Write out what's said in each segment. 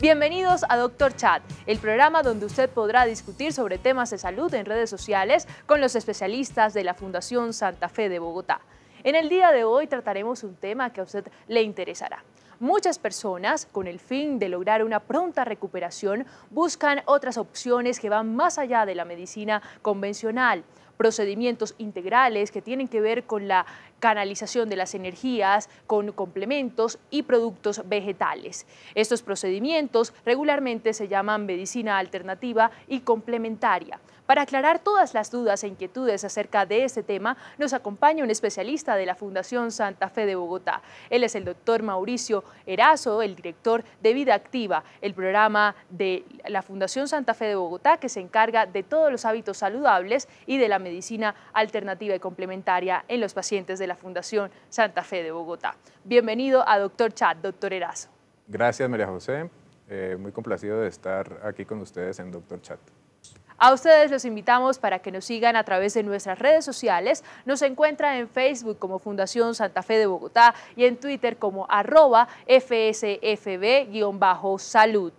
Bienvenidos a Doctor Chat, el programa donde usted podrá discutir sobre temas de salud en redes sociales con los especialistas de la Fundación Santa Fe de Bogotá. En el día de hoy trataremos un tema que a usted le interesará. Muchas personas, con el fin de lograr una pronta recuperación, buscan otras opciones que van más allá de la medicina convencional, procedimientos integrales que tienen que ver con la canalización de las energías con complementos y productos vegetales. Estos procedimientos regularmente se llaman medicina alternativa y complementaria. Para aclarar todas las dudas e inquietudes acerca de este tema, nos acompaña un especialista de la Fundación Santa Fe de Bogotá. Él es el doctor Mauricio Erazo, el director de Vida Activa, el programa de la Fundación Santa Fe de Bogotá que se encarga de todos los hábitos saludables y de la medicina alternativa y complementaria en los pacientes de la Fundación Santa Fe de Bogotá. Bienvenido a Doctor Chat, doctor Erazo. Gracias, María José. Eh, muy complacido de estar aquí con ustedes en Doctor Chat. A ustedes los invitamos para que nos sigan a través de nuestras redes sociales. Nos encuentran en Facebook como Fundación Santa Fe de Bogotá y en Twitter como arroba fsfb-salud.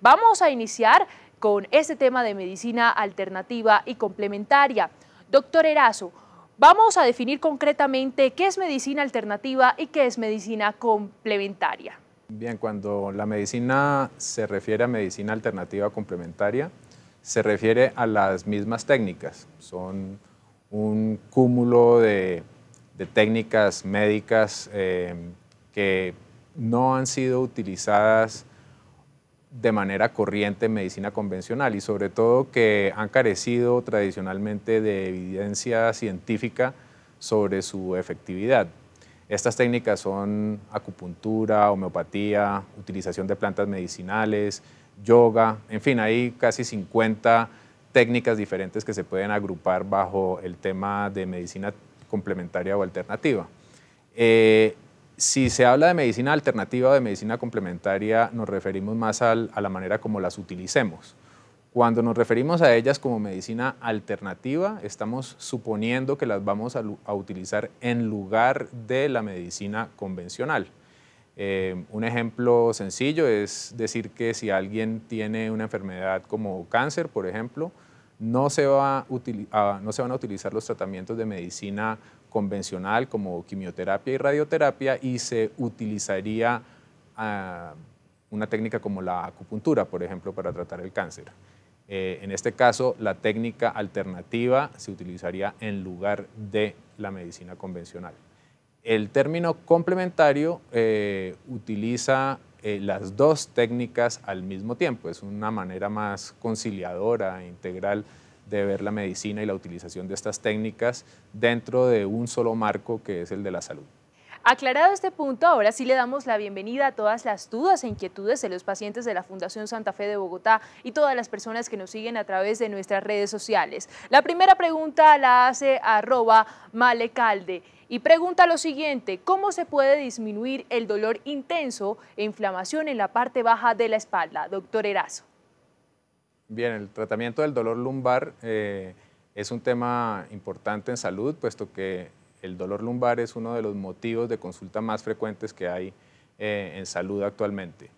Vamos a iniciar con este tema de medicina alternativa y complementaria. Doctor Erazo, Vamos a definir concretamente qué es medicina alternativa y qué es medicina complementaria. Bien, cuando la medicina se refiere a medicina alternativa complementaria, se refiere a las mismas técnicas. Son un cúmulo de, técnicas médicas eh, que no han sido utilizadas de manera corriente en medicina convencional y sobre todo que han carecido tradicionalmente de evidencia científica sobre su efectividad. Estas técnicas son acupuntura, homeopatía, utilización de plantas medicinales, yoga, en fin, hay casi 50 técnicas diferentes que se pueden agrupar bajo el tema de medicina complementaria o alternativa. Eh, si se habla de medicina alternativa o de medicina complementaria, nos referimos más a la manera como las utilicemos. Cuando nos referimos a ellas como medicina alternativa, estamos suponiendo que las vamos a, utilizar en lugar de la medicina convencional. Eh, un ejemplo sencillo es decir que si alguien tiene una enfermedad como cáncer, por ejemplo, no se, van a utilizar los tratamientos de medicina convencional como quimioterapia y radioterapia y se utilizaría ah, una técnica como la acupuntura, por ejemplo, para tratar el cáncer. Eh, en este caso, la técnica alternativa se utilizaría en lugar de la medicina convencional. El término complementario eh, utiliza eh, las dos técnicas al mismo tiempo. Es una manera más conciliadora, e integral de ver la medicina y la utilización de estas técnicas dentro de un solo marco que es el de la salud. Aclarado este punto, ahora sí le damos la bienvenida a todas las dudas e inquietudes de los pacientes de la Fundación Santa Fe de Bogotá y todas las personas que nos siguen a través de nuestras redes sociales. La primera pregunta la hace arroba malecalde y pregunta lo siguiente, ¿cómo se puede disminuir el dolor intenso e inflamación en la parte baja de la espalda? Doctor Erazo. Bien, el tratamiento del dolor lumbar eh, es un tema importante en salud, puesto que el dolor lumbar es uno de los motivos de consulta más frecuentes que hay eh, en salud actualmente.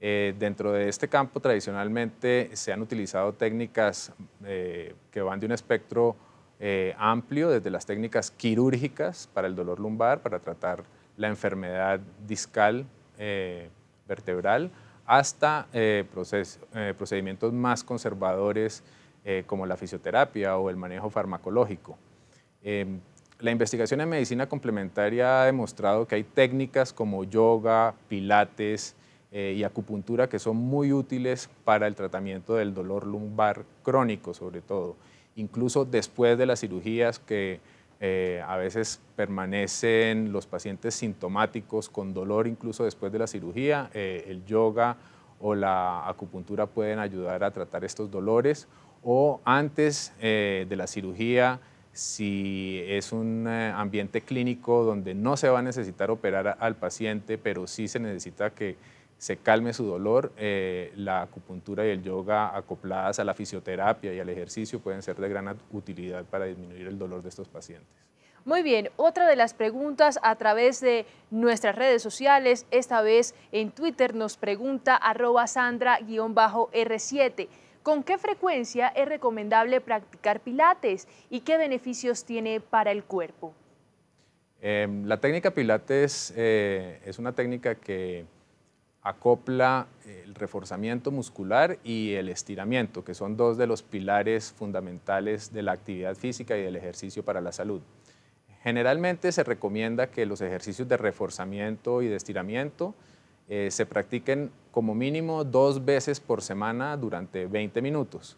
Eh, dentro de este campo tradicionalmente se han utilizado técnicas que van de un espectro eh, amplio, desde las técnicas quirúrgicas para el dolor lumbar, para tratar la enfermedad discal eh, vertebral, hasta eh, procedimientos más conservadores como la fisioterapia o el manejo farmacológico. Em, la investigación en medicina complementaria ha demostrado que hay técnicas como yoga, pilates, y acupuntura que son muy útiles para el tratamiento del dolor lumbar crónico sobre todo incluso después de las cirugías que eh, a veces permanecen los pacientes sintomáticos con dolor incluso después de la cirugía, eh, el yoga o la acupuntura pueden ayudar a tratar estos dolores o antes eh, de la cirugía si es un ambiente clínico donde no se va a necesitar operar al paciente, pero sí se necesita que se calme su dolor. Eh, la acupuntura y el yoga acopladas a la fisioterapia y al ejercicio pueden ser de gran utilidad para disminuir el dolor de estos pacientes. Muy bien, otra de las preguntas a través de nuestras redes sociales, esta vez en Twitter nos pregunta arroba sandra-r7. ¿Con qué frecuencia es recomendable practicar pilates y qué beneficios tiene para el cuerpo? Em, la técnica pilates eh, es una técnica que acopla eh, el reforzamiento muscular y el estiramiento, que son dos de los pilares fundamentales de la actividad física y del ejercicio para la salud. Generalmente se recomienda que los ejercicios de reforzamiento y de estiramiento eh, se practiquen como mínimo dos veces por semana durante 20 minutos.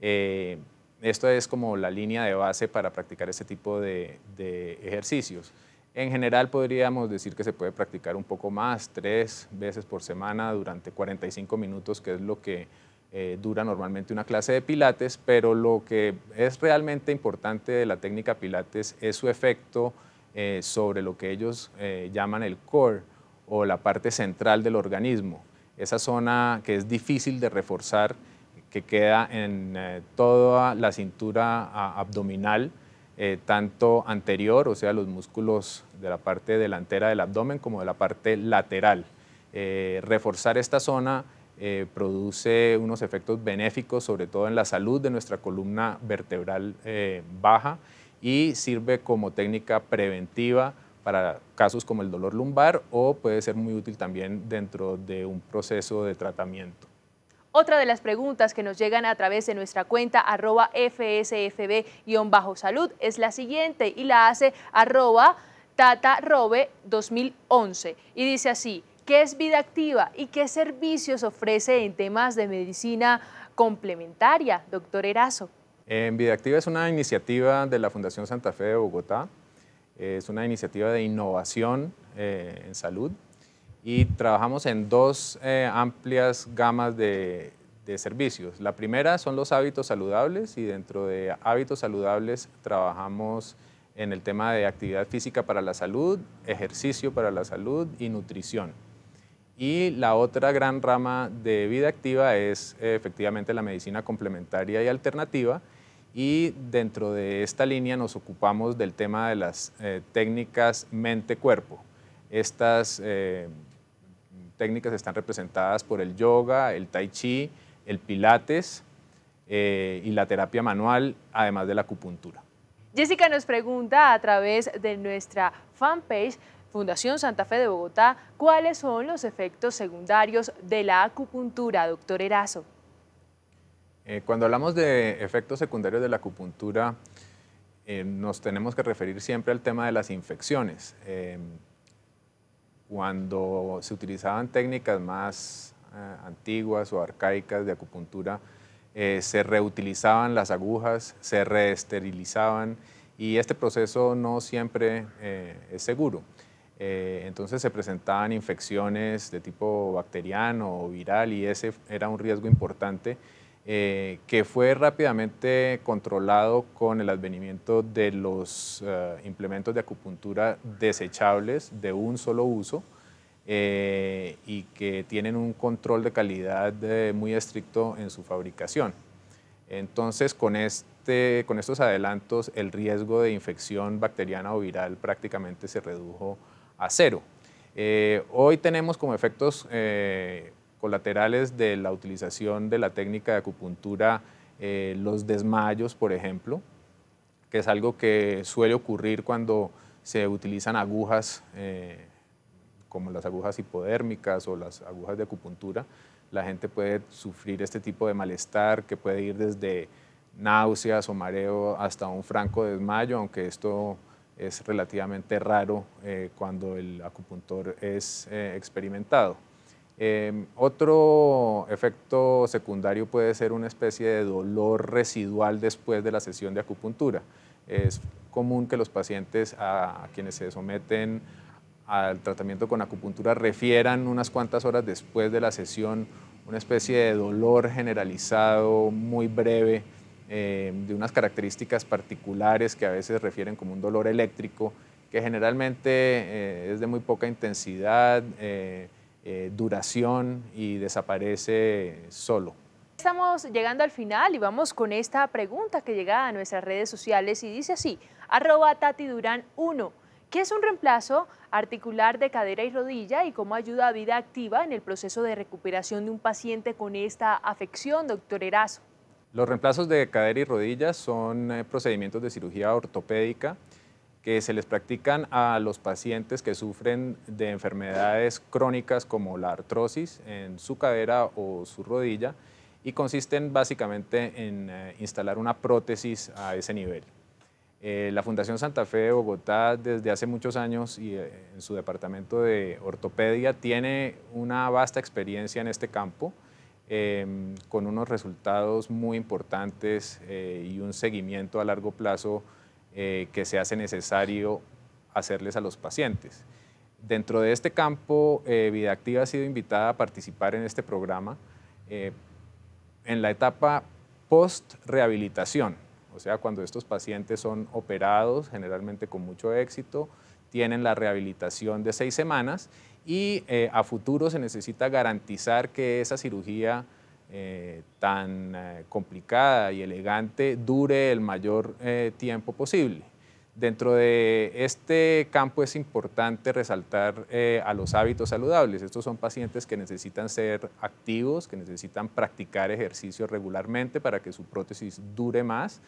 Eh, esto es como la línea de base para practicar ese tipo de ejercicios. En general podríamos decir que se puede practicar un poco más, tres veces por semana durante 45 minutos, que es lo que eh, dura normalmente una clase de pilates, pero lo que es realmente importante de la técnica pilates es su efecto eh, sobre lo que ellos eh, llaman el core o la parte central del organismo, esa zona que es difícil de reforzar, que queda en toda la cintura abdominal, eh, tanto anterior, o sea, los músculos de la parte delantera del abdomen como de la parte lateral. Eh, reforzar esta zona eh, produce unos efectos benéficos, sobre todo en la salud de nuestra columna vertebral baja y sirve como técnica preventiva para casos como el dolor lumbar o puede ser muy útil también dentro de un proceso de tratamiento. Otra de las preguntas que nos llegan a través de nuestra cuenta arroba fsfb-salud es la siguiente y la hace arroba 2011 y dice así, ¿qué es vida activa y qué servicios ofrece en temas de medicina complementaria, doctor Erazo? En vida activa es una iniciativa de la Fundación Santa Fe de Bogotá, es una iniciativa de innovación eh, en salud y trabajamos en dos eh, amplias gamas de, servicios. La primera son los hábitos saludables y dentro de hábitos saludables trabajamos en el tema de actividad física para la salud, ejercicio para la salud y nutrición. Y la otra gran rama de vida activa es eh, efectivamente la medicina complementaria y alternativa, y dentro de esta línea nos ocupamos del tema de las eh, técnicas mente-cuerpo. Estas eh, técnicas están representadas por el yoga, el tai chi, el pilates eh, y la terapia manual, además de la acupuntura. Jessica nos pregunta a través de nuestra fanpage Fundación Santa Fe de Bogotá, ¿cuáles son los efectos secundarios de la acupuntura, doctor Erazo? Eh, cuando hablamos de efectos secundarios de la acupuntura, eh, nos tenemos que referir siempre al tema de las infecciones. Cuando se utilizaban técnicas más eh, antiguas o arcaicas de acupuntura, eh, se reutilizaban las agujas, se reesterilizaban y este proceso no siempre eh, es seguro. entonces se presentaban infecciones de tipo bacteriano o viral y ese era un riesgo importante. Eh, que fue rápidamente controlado con el advenimiento de los eh, implementos de acupuntura desechables de un solo uso eh, y que tienen un control de calidad muy estricto en su fabricación. Entonces, con, este, con estos adelantos, el riesgo de infección bacteriana o viral prácticamente se redujo a cero. hoy tenemos como efectos colaterales de la utilización de la técnica de acupuntura, eh, los desmayos, por ejemplo, que es algo que suele ocurrir cuando se utilizan agujas eh, como las agujas hipodérmicas o las agujas de acupuntura. La gente puede sufrir este tipo de malestar que puede ir desde náuseas o mareo hasta un franco desmayo, aunque esto es relativamente raro eh, cuando el acupuntor es experimentado. Em, otro efecto secundario puede ser una especie de dolor residual después de la sesión de acupuntura. Es común que los pacientes a, quienes se someten al tratamiento con acupuntura refieran unas cuantas horas después de la sesión una especie de dolor generalizado muy breve em, de unas características particulares que a veces refieren como un dolor eléctrico que generalmente eh, es de muy poca intensidad eh, eh, duración y desaparece solo. Estamos llegando al final y vamos con esta pregunta que llega a nuestras redes sociales y dice así, arroba 1, ¿qué es un reemplazo articular de cadera y rodilla y cómo ayuda a vida activa en el proceso de recuperación de un paciente con esta afección, doctor Erazo? Los reemplazos de cadera y rodilla son eh, procedimientos de cirugía ortopédica que se les practican a los pacientes que sufren de enfermedades crónicas como la artrosis en su cadera o su rodilla y consisten básicamente en eh, instalar una prótesis a ese nivel. Eh, la Fundación Santa Fe de Bogotá desde hace muchos años y eh, en su departamento de ortopedia tiene una vasta experiencia en este campo. Em, con unos resultados muy importantes y un seguimiento a largo plazo eh, que se hace necesario hacerles a los pacientes. Dentro de este campo, eh, Vida Activa ha sido invitada a participar en este programa eh, en la etapa post-rehabilitación, o sea, cuando estos pacientes son operados, generalmente con mucho éxito, tienen la rehabilitación de seis semanas y a futuro se necesita garantizar que esa cirugía eh, tan eh, complicada y elegante dure el mayor eh, tiempo posible. Dentro de este campo es importante resaltar a los hábitos saludables. Estos son pacientes que necesitan ser activos, que necesitan practicar ejercicio regularmente para que su prótesis dure más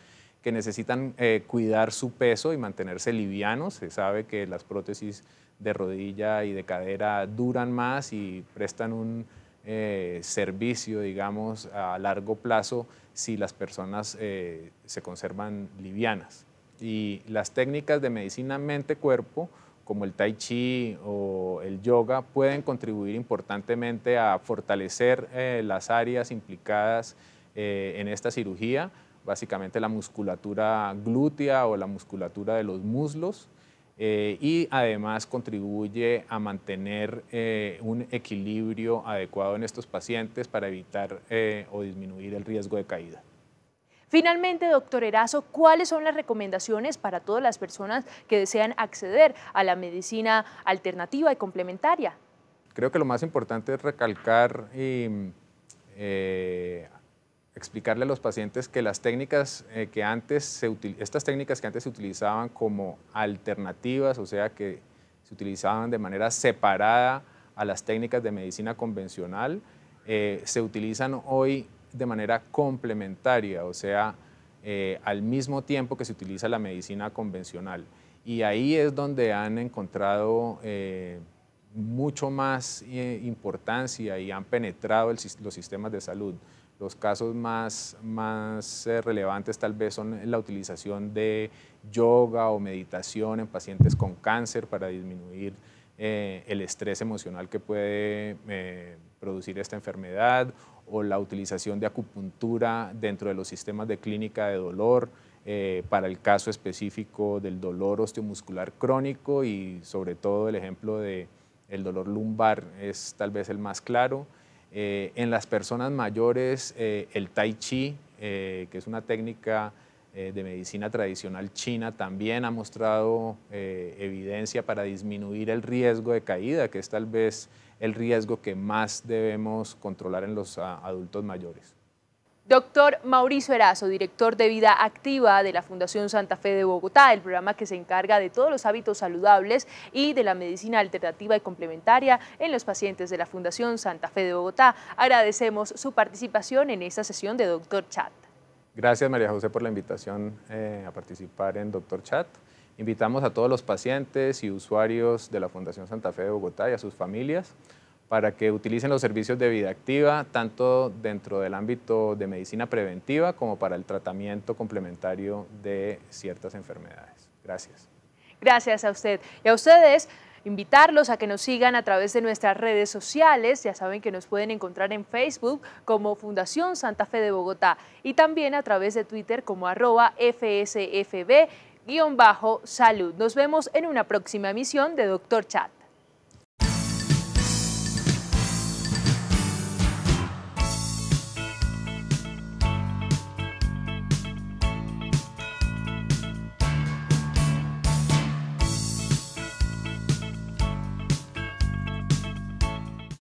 que necesitan cuidar su peso y mantenerse livianos. Se sabe que las prótesis de rodilla y de cadera duran más y prestan un eh, servicio, digamos, a largo plazo si las personas eh, se conservan livianas. Y las técnicas de medicina mente-cuerpo, como el tai chi o el yoga, pueden contribuir importantemente a fortalecer eh, las áreas implicadas en esta cirugía, básicamente la musculatura glútea o la musculatura de los muslos, eh, y además contribuye a mantener eh, un equilibrio adecuado en estos pacientes para evitar eh, o disminuir el riesgo de caída. Finalmente, doctor Erazo, ¿cuáles son las recomendaciones para todas las personas que desean acceder a la medicina alternativa y complementaria? Creo que lo más importante es recalcar y explicarle a los pacientes que las técnicas eh, que antes se estas técnicas que antes se utilizaban como alternativas, o sea que se utilizaban de manera separada a las técnicas de medicina convencional, eh, se utilizan hoy de manera complementaria, o sea, eh, al mismo tiempo que se utiliza la medicina convencional. Y ahí es donde han encontrado mucho más importancia y han penetrado los sistemas de salud. Los casos más, eh, relevantes tal vez son la utilización de yoga o meditación en pacientes con cáncer para disminuir eh, el estrés emocional que puede eh, producir esta enfermedad o la utilización de acupuntura dentro de los sistemas de clínica de dolor para el caso específico del dolor osteomuscular crónico y sobre todo el ejemplo de el dolor lumbar es tal vez el más claro. Eh, en las personas mayores, eh, el tai chi, eh, que es una técnica de medicina tradicional china, también ha mostrado evidencia para disminuir el riesgo de caída, que es tal vez el riesgo que más debemos controlar en los ah, adultos mayores. Doctor Mauricio Erazo, director de Vida Activa de la Fundación Santa Fe de Bogotá, el programa que se encarga de todos los hábitos saludables y de la medicina alternativa y complementaria en los pacientes de la Fundación Santa Fe de Bogotá. Agradecemos su participación en esta sesión de Doctor Chat. Gracias María José por la invitación eh, a participar en Doctor Chat. Invitamos a todos los pacientes y usuarios de la Fundación Santa Fe de Bogotá y a sus familias para que utilicen los servicios de vida activa, tanto dentro del ámbito de medicina preventiva como para el tratamiento complementario de ciertas enfermedades. Gracias. Gracias a usted. Y a ustedes, invitarlos a que nos sigan a través de nuestras redes sociales. Ya saben que nos pueden encontrar en Facebook como Fundación Santa Fe de Bogotá y también a través de Twitter como arroba FSFB-salud. Nos vemos en una próxima emisión de Doctor Chat.